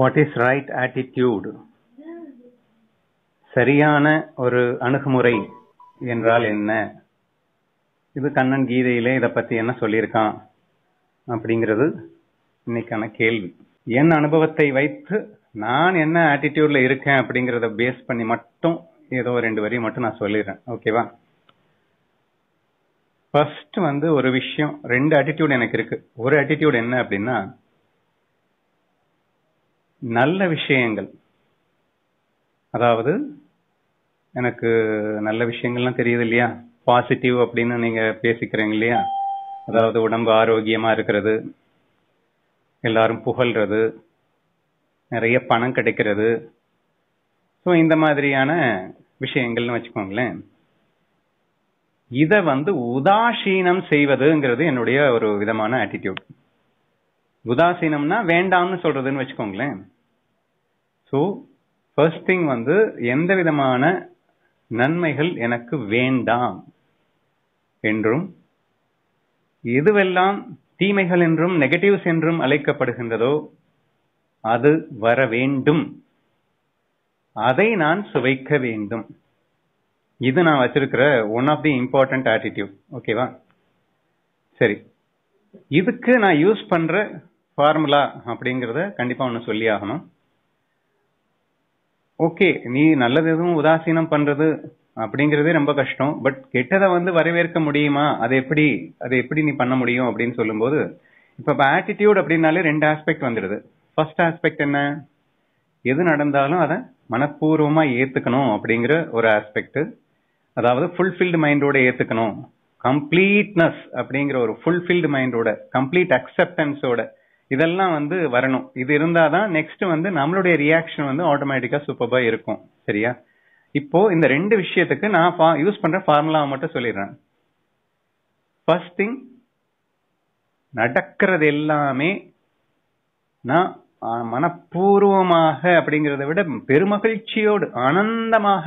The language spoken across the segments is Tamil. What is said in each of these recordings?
வாட் இஸ் ரைட் ஆட்டிடியூடு சரியான ஒரு அணுகுமுறை என்றால் என்ன இது கண்ணன் கீதையிலே இதை பத்தி என்ன சொல்லியிருக்கான் அப்படிங்கிறது இன்னைக்கான கேள்வி என் அனுபவத்தை வைத்து நான் என்ன ஆட்டிடியூட்ல இருக்கேன் அப்படிங்கிறத பேஸ் பண்ணி மட்டும் ஏதோ ரெண்டு வரையும் மட்டும் நான் சொல்லிடுறேன் ஓகேவா ஃபர்ஸ்ட் வந்து ஒரு விஷயம் ரெண்டு ஆட்டிடியூட் எனக்கு இருக்கு ஒரு ஆட்டிடியூட் என்ன அப்படின்னா நல்ல விஷயங்கள் அதாவது எனக்கு நல்ல விஷயங்கள்லாம் தெரியுது இல்லையா பாசிட்டிவ் அப்படின்னு நீங்க பேசிக்கிறீங்க இல்லையா அதாவது உடம்பு ஆரோக்கியமா இருக்கிறது எல்லாரும் புகழ்றது நிறைய பணம் கிடைக்கிறது ஸோ இந்த மாதிரியான விஷயங்கள்னு வச்சுக்கோங்களேன் இதை வந்து உதாசீனம் செய்வதுங்கிறது என்னுடைய ஒரு விதமான ஆட்டிடியூட் உதாசீனம்னா வேண்டாம்னு சொல்றதுன்னு வச்சுக்கோங்களேன் ஸோ ஃபர்ஸ்ட் திங் வந்து எந்த விதமான நன்மைகள் எனக்கு வேண்டாம் என்றும் எதுவெல்லாம் தீமைகள் என்றும் நெகட்டிவ்ஸ் என்றும் அழைக்கப்படுகின்றதோ அது வர வேண்டும் அதை நான் சுவைக்க வேண்டும் இது நான் வச்சிருக்கிற one of the important attitude ஓகேவா சரி இதுக்கு நான் யூஸ் பண்ற ஃபார்முலா அப்படிங்கறத கண்டிப்பா ஒன்று சொல்லி ஆகணும் ஓகே நீ நல்லது எதுவும் உதாசீனம் பண்றது அப்படிங்கறதே ரொம்ப கஷ்டம் பட் கெட்டதை வந்து வரவேற்க முடியுமா அதை எப்படி அதை எப்படி நீ பண்ண முடியும் அப்படின்னு சொல்லும்போது இப்ப ஆட்டிடியூட் அப்படின்னாலே ரெண்டு ஆஸ்பெக்ட் வந்துடுது ஃபர்ஸ்ட் ஆஸ்பெக்ட் என்ன எது நடந்தாலும் அதை மனப்பூர்வமா ஏத்துக்கணும் அப்படிங்கிற ஒரு ஆஸ்பெக்ட் அதாவது ஃபுல்ஃபில்டு மைண்டோட ஏத்துக்கணும் கம்ப்ளீட்னஸ் அப்படிங்கிற ஒரு ஃபுல்ஃபில்டு மைண்டோட கம்ப்ளீட் அக்செப்டன்ஸோட இதெல்லாம் வந்து வரணும் இது இருந்தாதான் நெக்ஸ்ட் வந்து நம்மளுடைய ரியாக்ஷன் வந்து ஆட்டோமேட்டிக்கா சூப்பர்பா இருக்கும் சரியா இப்போ இந்த ரெண்டு விஷயத்துக்கு நான் யூஸ் பண்ற ஃபார்முலாவை மட்டும் சொல்லிடுறேன் ஃபர்ஸ்ட் திங் நடக்கிறது எல்லாமே நான் மனப்பூர்வமாக அப்படிங்கிறத விட பெருமகிழ்ச்சியோடு ஆனந்தமாக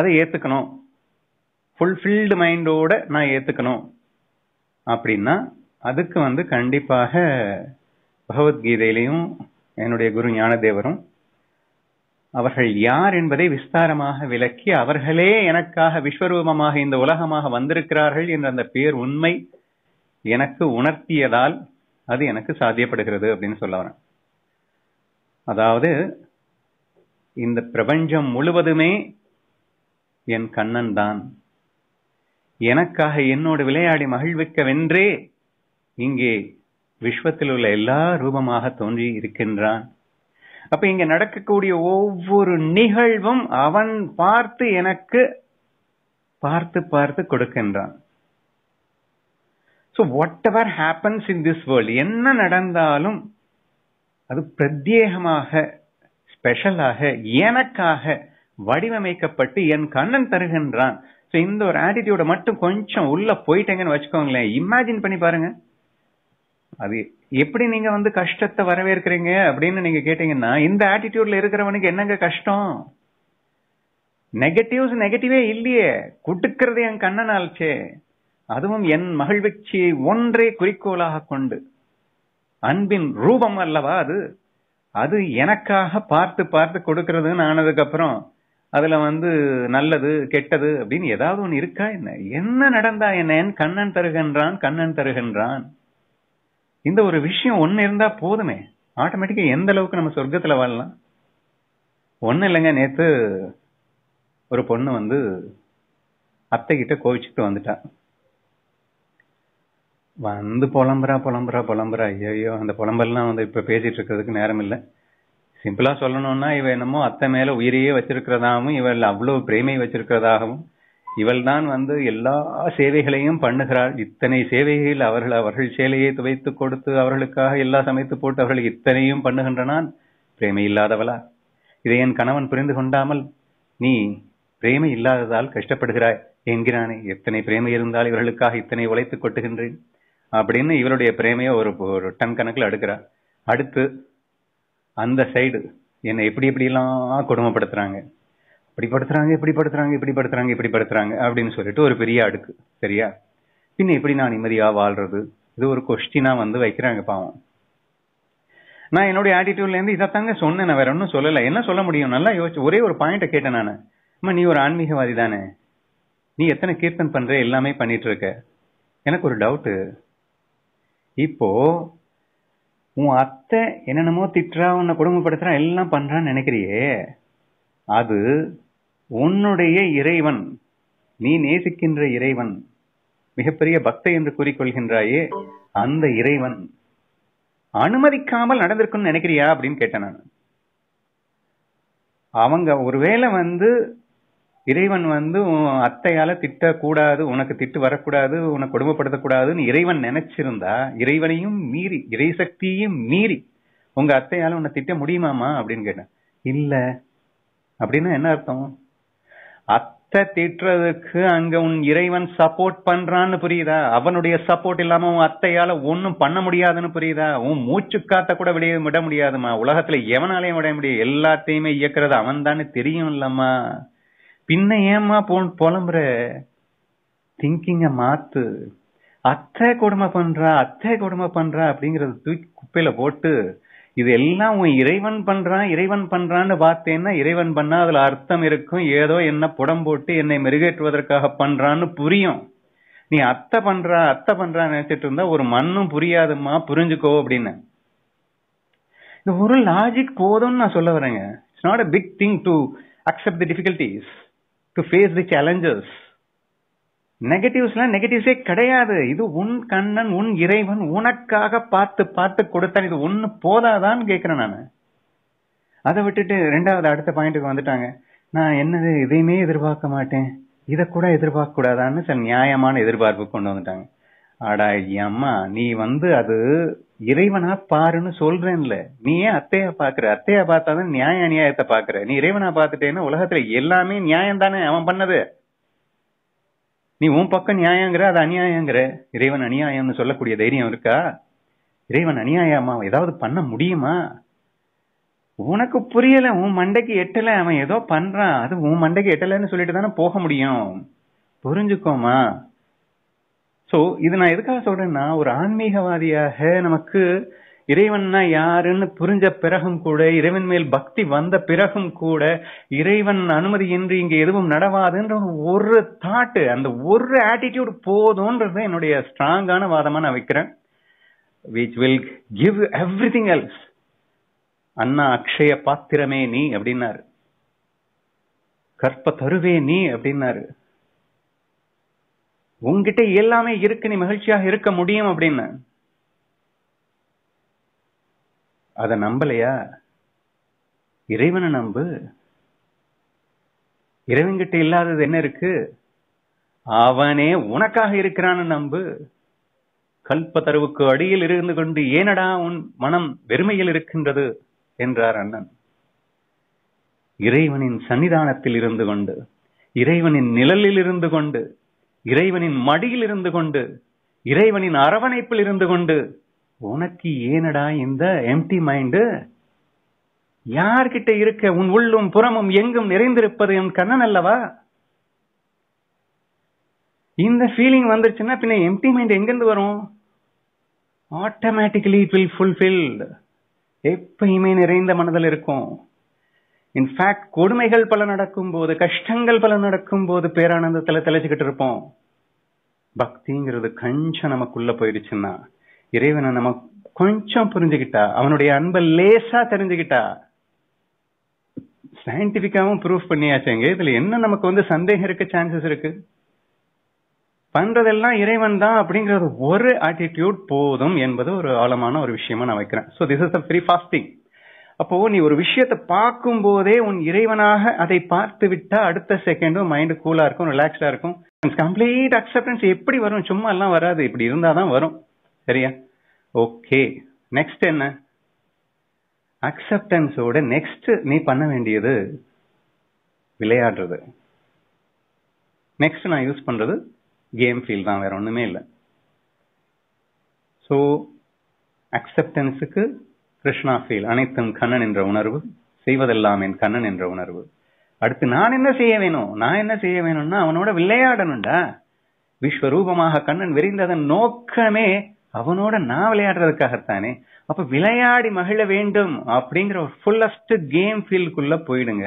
அதை ஏத்துக்கணும் ஃபுல்ஃபில்டு மைண்டோட நான் ஏத்துக்கணும் அப்படின்னா அதுக்கு வந்து கண்டிப்பாக பகவத்கீதையிலையும் என்னுடைய குரு ஞானதேவரும் அவர்கள் யார் என்பதை விஸ்தாரமாக விளக்கி அவர்களே எனக்காக விஸ்வரூபமாக இந்த உலகமாக வந்திருக்கிறார்கள் என்ற அந்த பேர் உண்மை எனக்கு உணர்த்தியதால் அது எனக்கு சாத்தியப்படுகிறது அப்படின்னு சொல்ல வரேன் அதாவது இந்த பிரபஞ்சம் முழுவதுமே என் கண்ணன் தான் எனக்காக என்னோடு விளையாடி மகிழ்விக்கவென்றே இங்கே விஸ்வத்தில் உள்ள எல்லா ரூபமாக தோன்றி இருக்கின்றான் அப்ப இங்க நடக்கக்கூடிய ஒவ்வொரு நிகழ்வும் அவன் பார்த்து எனக்கு பார்த்து பார்த்து கொடுக்கின்றான் so whatever happens in this world என்ன நடந்தாலும் அது பிரத்யேகமாக ஸ்பெஷலாக எனக்காக வடிவமைக்கப்பட்டு என் கண்ணன் தருகின்றான் ஸோ இந்த ஒரு ஆட்டிடியூட மட்டும் கொஞ்சம் உள்ள போயிட்டேங்கன்னு வச்சுக்கோங்களேன் இமேஜின் பண்ணி பாருங்க அது எப்படி நீங்க வந்து கஷ்டத்தை வரவேற்கிறீங்க அப்படின்னு நீங்க கேட்டீங்கன்னா இந்த ஆட்டிடியூட்ல இருக்கிறவனுக்கு என்னங்க கஷ்டம் நெகட்டிவ்ஸ் நெகட்டிவே இல்லையே குட்டுக்கிறது என் கண்ணனால்ச்சே அதுவும் என் மகிழ்வச்சியை ஒன்றே குறிக்கோளாக கொண்டு அன்பின் ரூபம் அல்லவா அது அது எனக்காக பார்த்து பார்த்து கொடுக்கறதுன்னு ஆனதுக்கப்புறம் அதுல வந்து நல்லது கெட்டது அப்படின்னு ஏதாவது ஒன்று இருக்கா என்ன என்ன நடந்தா என்ன கண்ணன் தருகின்றான் கண்ணன் தருகின்றான் இந்த ஒரு விஷயம் ஒன்று இருந்தா போதுமே ஆட்டோமேட்டிக்கா எந்த அளவுக்கு நம்ம சொர்க்கத்துல வாழலாம் ஒன்றும் இல்லைங்க நேத்து ஒரு பொண்ணு வந்து அத்தை கிட்ட கோவிச்சுட்டு வந்துட்டா வந்து புலம்புறா புலம்புறா புலம்புறா ஐயோ அந்த புலம்பெல்லாம் வந்து இப்ப பேசிட்டு இருக்கிறதுக்கு நேரம் இல்லை சிம்பிளா சொல்லணும்னா இவ என்னமோ அத்தை மேல உயிரையே வச்சிருக்கிறதாகவும் இவள் அவ்வளவு பிரேமையை வச்சிருக்கிறதாகவும் இவள் தான் வந்து எல்லா சேவைகளையும் பண்ணுகிறாள் இத்தனை சேவைகள் அவர்கள் அவர்கள் சேலையை துவைத்து கொடுத்து அவர்களுக்காக எல்லா சமைத்து போட்டு அவர்கள் இத்தனையும் பண்ணுகின்றனான் பிரேமை இல்லாதவளா இதை என் கணவன் புரிந்து கொண்டாமல் நீ பிரேமை இல்லாததால் கஷ்டப்படுகிறாய் என்கிறானே எத்தனை பிரேமை இருந்தால் இவர்களுக்காக இத்தனை உழைத்து கொட்டுகின்றேன் அப்படின்னு இவருடைய பிரேமையை ஒரு ஒரு டன் கணக்கில் அடுக்கிறார் அடுத்து அந்த சைடு என்னை எப்படி எப்படிலாம் கொடுமைப்படுத்துறாங்க இப்படி படுத்துறாங்க இப்படி படுத்துறாங்க இப்படி படுத்துறாங்க இப்படி படுத்துறாங்க அப்படின்னு சொல்லிட்டு ஒரு பெரிய அடுக்கு சரியா பின்ன எப்படி நான் நிம்மதியா வாழ்றது இது ஒரு கொஸ்டினா வந்து வைக்கிறாங்க பாவம் நான் என்னுடைய ஆட்டிடியூட்ல இருந்து இதைத்தாங்க சொன்னேன் நான் வேற ஒன்றும் சொல்லல என்ன சொல்ல முடியும் நல்லா யோசிச்சு ஒரே ஒரு பாயிண்ட கேட்டேன் நான் அம்மா நீ ஒரு ஆன்மீகவாதி தானே நீ எத்தனை கீர்த்தன் பண்ற எல்லாமே பண்ணிட்டு இருக்க எனக்கு ஒரு டவுட்டு இப்போ உன் அத்தை என்னென்னமோ திட்டுறா உன்னை குடும்பப்படுத்துறா எல்லாம் பண்றான்னு நினைக்கிறியே அது உன்னுடைய இறைவன் நீ நேசிக்கின்ற இறைவன் மிகப்பெரிய பக்தை என்று கூறிக்கொள்கின்றாயே அந்த இறைவன் அனுமதிக்காமல் நடந்திருக்கும் நினைக்கிறியா அப்படின்னு கேட்டேன் நான் அவங்க ஒருவேளை வந்து இறைவன் வந்து அத்தையால திட்டக்கூடாது உனக்கு திட்டு வரக்கூடாது உனக்கு கொடுமைப்படுத்தக்கூடாதுன்னு இறைவன் நினைச்சிருந்தா இறைவனையும் மீறி இறை சக்தியையும் மீறி உங்க அத்தையால உன்னை திட்ட முடியுமாமா அப்படின்னு கேட்டேன் இல்ல அப்படின்னா என்ன அர்த்தம் அத்தை திட்டுறதுக்கு அங்க உன் இறைவன் சப்போர்ட் பண்றான்னு புரியுதா அவனுடைய சப்போர்ட் இல்லாம உன் அத்தையால ஒன்னும் பண்ண முடியாதுன்னு புரியுதா உன் மூச்சு காத்த கூட வெளியே விட முடியாதுமா உலகத்துல எவனாலையும் விட முடியும் எல்லாத்தையுமே இயக்குறது அவன் தானே தெரியும் இல்லம்மா பின்ன ஏமா போன் புலம்புற திங்கிங்க மாத்து அத்தை கொடுமை பண்றா அத்தை கொடுமை பண்றா அப்படிங்கறத தூக்கி குப்பையில போட்டு இது எல்லாம் உன் இறைவன் பண்றான் இறைவன் பண்றான்னு பார்த்தேன்னா இறைவன் பண்ணா அதுல அர்த்தம் இருக்கும் ஏதோ என்ன புடம் போட்டு என்னை மெருகேற்றுவதற்காக பண்றான்னு புரியும் நீ அத்தை பண்றா அத்தை பண்றான்னு நினைச்சிட்டு இருந்தா ஒரு மண்ணும் புரியாதுமா புரிஞ்சுக்கோ அப்படின்னு இந்த ஒரு லாஜிக் போதும்னு நான் சொல்ல வரேங்க it's not a big thing to accept the difficulties to face the challenges நெகட்டிவ்ஸ்ல நெகட்டிவ்ஸே கிடையாது இது உன் கண்ணன் உன் இறைவன் உனக்காக பார்த்து பார்த்து கொடுத்தான் இது ஒண்ணு போதாதான்னு கேட்கிறேன் நான் அதை விட்டுட்டு ரெண்டாவது அடுத்த பாயிண்ட்டுக்கு வந்துட்டாங்க நான் என்னது இதையுமே எதிர்பார்க்க மாட்டேன் இதை கூட எதிர்பார்க்க கூடாதான்னு சில நியாயமான எதிர்பார்ப்பு கொண்டு வந்துட்டாங்க ஆடா அம்மா நீ வந்து அது இறைவனா பாருன்னு சொல்றேன்ல நீ ஏன் அத்தையா பாக்குற அத்தையா பார்த்தாதான் நியாய அநியாயத்தை பாக்குற நீ இறைவனா பாத்துட்டேன்னா உலகத்துல எல்லாமே நியாயம் தானே அவன் பண்ணது நீ உன் பக்கம் நியாயங்கிற அது அநியாயங்கிற இறைவன் அநியாயம்னு சொல்லக்கூடிய தைரியம் இருக்கா இறைவன் அநியாயமா ஏதாவது பண்ண முடியுமா உனக்கு புரியல உன் மண்டைக்கு எட்டல அவன் ஏதோ பண்றான் அது உன் மண்டைக்கு எட்டலன்னு சொல்லிட்டு தானே போக முடியும் புரிஞ்சுக்கோமா சோ இது நான் எதுக்காக சொல்றேன்னா ஒரு ஆன்மீகவாதியாக நமக்கு இறைவன்னா யாருன்னு புரிஞ்ச பிறகும் கூட இறைவன் மேல் பக்தி வந்த பிறகும் கூட இறைவன் அனுமதியின்றி இங்க எதுவும் நடவாதுன்ற ஒரு தாட்டு அந்த ஒரு ஆட்டிடியூட் போதும்ன்றது என்னுடைய ஸ்ட்ராங்கான வாதமா நான் வைக்கிறேன் which will give everything else அண்ணா அக்ஷய பாத்திரமே நீ அப்படின்னாரு கற்ப தருவே நீ அப்படின்னாரு உங்ககிட்ட எல்லாமே இருக்கு நீ மகிழ்ச்சியாக இருக்க முடியும் அப்படின்னு அதை நம்பலையா இறைவனை நம்பு இறைவன்கிட்ட இல்லாதது என்ன இருக்கு அவனே உனக்காக இருக்கிறான்னு நம்பு தரவுக்கு அடியில் இருந்து கொண்டு ஏனடா உன் மனம் வெறுமையில் இருக்கின்றது என்றார் அண்ணன் இறைவனின் சன்னிதானத்தில் இருந்து கொண்டு இறைவனின் நிழலில் இருந்து கொண்டு இறைவனின் மடியில் இருந்து கொண்டு இறைவனின் அரவணைப்பில் இருந்து கொண்டு உனக்கு ஏனடா இந்த எம்டி மைண்டு யார்கிட்ட இருக்க உன் உள்ளும் புறமும் எங்கும் நிறைந்திருப்பது என் கண்ணன் அல்லவா இந்த ஃபீலிங் வந்துருச்சுன்னா எம்டி மைண்ட் எங்கிருந்து வரும் ஆட்டோமேட்டிக்கலி இட் வில் ஃபுல்ஃபில்ட் எப்பயுமே நிறைந்த மனதில் இருக்கும் இன்ஃபேக்ட் கொடுமைகள் பல நடக்கும் போது கஷ்டங்கள் பல நடக்கும் போது பேரானந்தத்தில் தெளிச்சுக்கிட்டு இருப்போம் பக்திங்கிறது கஞ்சம் நமக்குள்ள போயிடுச்சுன்னா இறைவனை நம்ம கொஞ்சம் புரிஞ்சுக்கிட்டா அவனுடைய அன்பை லேசா தெரிஞ்சுக்கிட்டா சயின்டிபிக்காவும் ப்ரூஃப் பண்ணியாச்சுங்க இதுல என்ன நமக்கு வந்து சந்தேகம் இருக்க சான்சஸ் இருக்கு பண்றதெல்லாம் இறைவன் தான் அப்படிங்கிற ஒரு ஆட்டிடியூட் போதும் என்பது ஒரு ஆழமான ஒரு விஷயமா நான் வைக்கிறேன் so this is a free fasting அப்போ நீ ஒரு விஷயத்தை பார்க்கும் போதே உன் இறைவனாக அதை பார்த்து விட்டா அடுத்த செகண்டும் மைண்டு கூலா இருக்கும் ரிலாக்ஸ்டா இருக்கும் கம்ப்ளீட் அக்செப்டன்ஸ் எப்படி வரும் சும்மா எல்லாம் வராது இப்படி இருந்தாதான் வரும் சரியா ஓகே நெக்ஸ்ட் என்ன அக்செப்டன்ஸோட நெக்ஸ்ட் நீ பண்ண வேண்டியது விளையாடுறது நெக்ஸ்ட் நான் யூஸ் பண்றது கேம் ஃபீல் தான் வேற ஒண்ணுமே இல்லை ஸோ அக்செப்டன்ஸுக்கு கிருஷ்ணா ஃபீல் அனைத்தும் கண்ணன் என்ற உணர்வு செய்வதெல்லாம் என் கண்ணன் என்ற உணர்வு அடுத்து நான் என்ன செய்ய வேணும் நான் என்ன செய்ய வேணும்னா அவனோட விளையாடணும்டா விஸ்வரூபமாக கண்ணன் விரிந்ததன் நோக்கமே அவனோட நான் விளையாடுறதுக்காகத்தானே அப்ப விளையாடி மகிழ வேண்டும் அப்படிங்கிற ஒரு ஃபுல்லஸ்ட் கேம் ஃபீல்டுக்குள்ள போயிடுங்க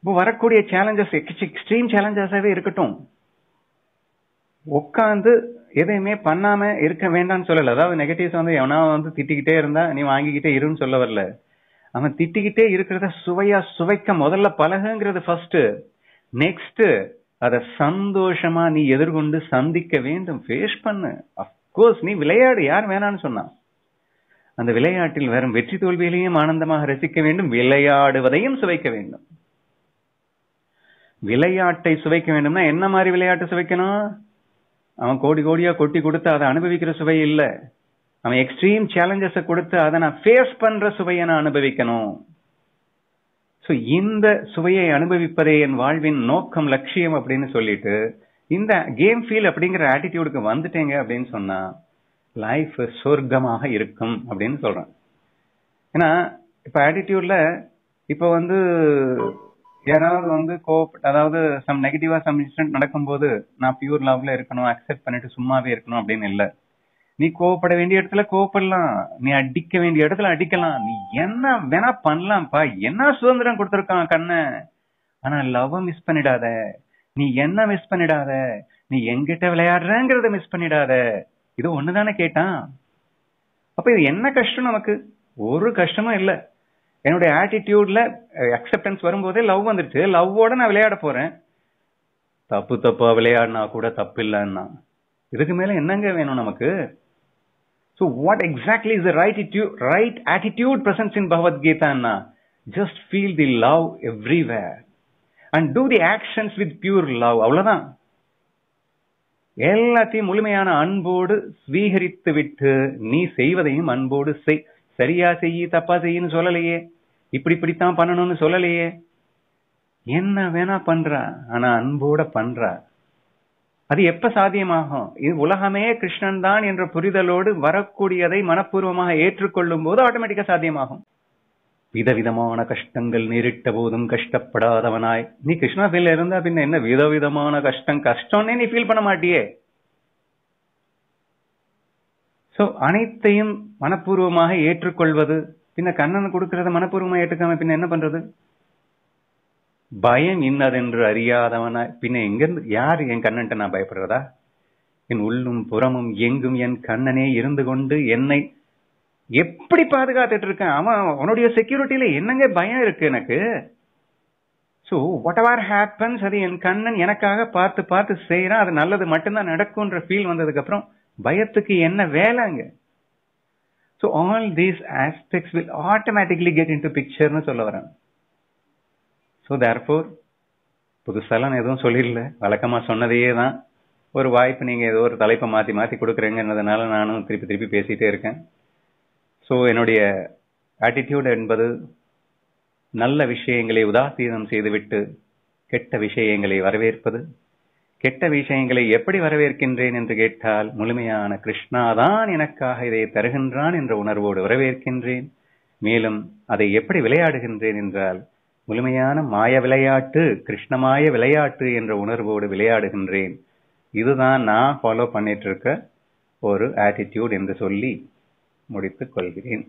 இப்போ வரக்கூடிய சேலஞ்சஸ் எக்ஸ்ட்ரீம் சேலஞ்சஸாவே இருக்கட்டும் உட்காந்து எதையுமே பண்ணாம இருக்க வேண்டாம்னு சொல்லல அதாவது நெகட்டிவ்ஸ் வந்து எவனா வந்து திட்டிக்கிட்டே இருந்தா நீ வாங்கிக்கிட்டே இருன்னு சொல்ல வரல அவன் திட்டிக்கிட்டே இருக்கிறத சுவையா சுவைக்க முதல்ல பழகுங்கிறது ஃபர்ஸ்ட் நெக்ஸ்ட் அதை சந்தோஷமா நீ எதிர்கொண்டு சந்திக்க வேண்டும் ஃபேஸ் பண்ணு கோர்ஸ் நீ விளையாடு யார் வேணான்னு சொன்னான் அந்த விளையாட்டில் வரும் வெற்றி தோல்வியிலையும் ஆனந்தமாக ரசிக்க வேண்டும் விளையாடுவதையும் சுவைக்க வேண்டும் விளையாட்டை சுவைக்க வேண்டும்னா என்ன மாதிரி விளையாட்டை சுவைக்கணும் அவன் கோடி கோடியா கொட்டி கொடுத்து அதை அனுபவிக்கிற சுவை இல்லை அவன் எக்ஸ்ட்ரீம் சேலஞ்சஸை கொடுத்து அதை நான் ஃபேஸ் பண்ற சுவையை நான் அனுபவிக்கணும் ஸோ இந்த சுவையை அனுபவிப்பதே என் வாழ்வின் நோக்கம் லட்சியம் அப்படின்னு சொல்லிட்டு இந்த கேம் ஃபீல் அப்படிங்கிற ஆட்டிடியூடுக்கு வந்துட்டேங்க அப்படின்னு சொன்னா லைஃப் சொர்க்கமாக இருக்கும் அப்படின்னு சொல்றேன் ஏன்னா இப்ப ஆட்டிடியூட்ல இப்ப வந்து யாராவது வந்து கோப் அதாவது சம் நெகட்டிவா சம் இன்சிடென்ட் நடக்கும்போது நான் பியூர் லவ்ல இருக்கணும் அக்செப்ட் பண்ணிட்டு சும்மாவே இருக்கணும் அப்படின்னு இல்லை நீ கோவப்பட வேண்டிய இடத்துல கோவப்படலாம் நீ அடிக்க வேண்டிய இடத்துல அடிக்கலாம் நீ என்ன வேணா பண்ணலாம்ப்பா என்ன சுதந்திரம் கொடுத்துருக்கான் கண்ண ஆனா லவ் மிஸ் பண்ணிடாத நீ என்ன மிஸ் பண்ணிடாத நீ எங்கிட்ட விளையாடுறங்கிறத மிஸ் பண்ணிடாத இது ஒண்ணுதானே கேட்டான் அப்ப இது என்ன கஷ்டம் நமக்கு ஒரு கஷ்டமும் இல்லை என்னுடைய ஆட்டிடியூட்ல அக்செப்டன்ஸ் வரும்போதே லவ் வந்துருச்சு லவ்வோட நான் விளையாட போறேன் தப்பு தப்பா விளையாடினா கூட தப்பு இல்லைன்னா இதுக்கு மேல என்னங்க வேணும் நமக்கு so what exactly is right right attitude presence in பகவத்கீதான்னா just feel the love everywhere and do the actions with pure love அவ்வளவுதான் எல்லாத்தையும் முழுமையான அன்போடு ஸ்வீகரித்து விட்டு நீ செய்வதையும் அன்போடு செய் சரியா செய்யி தப்பா செய்யு சொல்லலையே இப்படி இப்படித்தான் பண்ணணும்னு சொல்லலையே என்ன வேணா பண்ற ஆனா அன்போட பண்ற அது எப்ப சாத்தியமாகும் இது உலகமே கிருஷ்ணன் தான் என்ற புரிதலோடு வரக்கூடியதை மனப்பூர்வமாக ஏற்றுக்கொள்ளும் போது ஆட்டோமேட்டிக்கா சாத்தியமாகும் விதவிதமான கஷ்டங்கள் நேரிட்ட போதும் கஷ்டப்படாதவனாய் நீ கிருஷ்ணா ஃபீல்ல இருந்தா பின்ன என்ன விதவிதமான கஷ்டம் கஷ்டம்னே நீ ஃபீல் பண்ண மாட்டியே சோ அனைத்தையும் மனப்பூர்வமாக ஏற்றுக்கொள்வது பின்ன கண்ணன் கொடுக்கறத மனப்பூர்வமாக ஏற்றுக்காம பின்ன என்ன பண்றது பயம் இன்னதென்று அறியாதவனாய் பின்ன எங்கிருந்து யார் என் கண்ணன்ட்ட நான் பயப்படுறதா என் உள்ளும் புறமும் எங்கும் என் கண்ணனே இருந்து கொண்டு என்னை எப்படி பாதுகாத்துட்டு இருக்கேன் அவன் அவனுடைய செக்யூரிட்டியில என்னங்க பயம் இருக்கு எனக்கு ஸோ வாட் எவர் ஹேப்பன்ஸ் அது என் கண்ணன் எனக்காக பார்த்து பார்த்து செய்யறான் அது நல்லது மட்டும்தான் நடக்கும்ன்ற ஃபீல் வந்ததுக்கு அப்புறம் பயத்துக்கு என்ன வேலைங்க so all these aspects will automatically get into பிக்சர்னு சொல்ல வரேன் ஸோ தேர்ஃபோர் நான் எதுவும் சொல்லிடல வழக்கமாக சொன்னதையே தான் ஒரு வாய்ப்பு நீங்கள் ஏதோ ஒரு தலைப்பை மாற்றி மாற்றி கொடுக்குறேங்கிறதுனால நானும் திருப்பி திருப்பி பேசிகிட்டே இருக்கேன் ஸோ என்னுடைய ஆட்டிடியூட் என்பது நல்ல விஷயங்களை உதாசீனம் செய்துவிட்டு கெட்ட விஷயங்களை வரவேற்பது கெட்ட விஷயங்களை எப்படி வரவேற்கின்றேன் என்று கேட்டால் முழுமையான கிருஷ்ணா தான் எனக்காக இதை தருகின்றான் என்ற உணர்வோடு வரவேற்கின்றேன் மேலும் அதை எப்படி விளையாடுகின்றேன் என்றால் முழுமையான மாய விளையாட்டு கிருஷ்ணமாய விளையாட்டு என்ற உணர்வோடு விளையாடுகின்றேன் இதுதான் நான் ஃபாலோ பண்ணிட்டு இருக்க ஒரு ஆட்டிடியூட் என்று சொல்லி முடித்துக் கொள்கிறேன்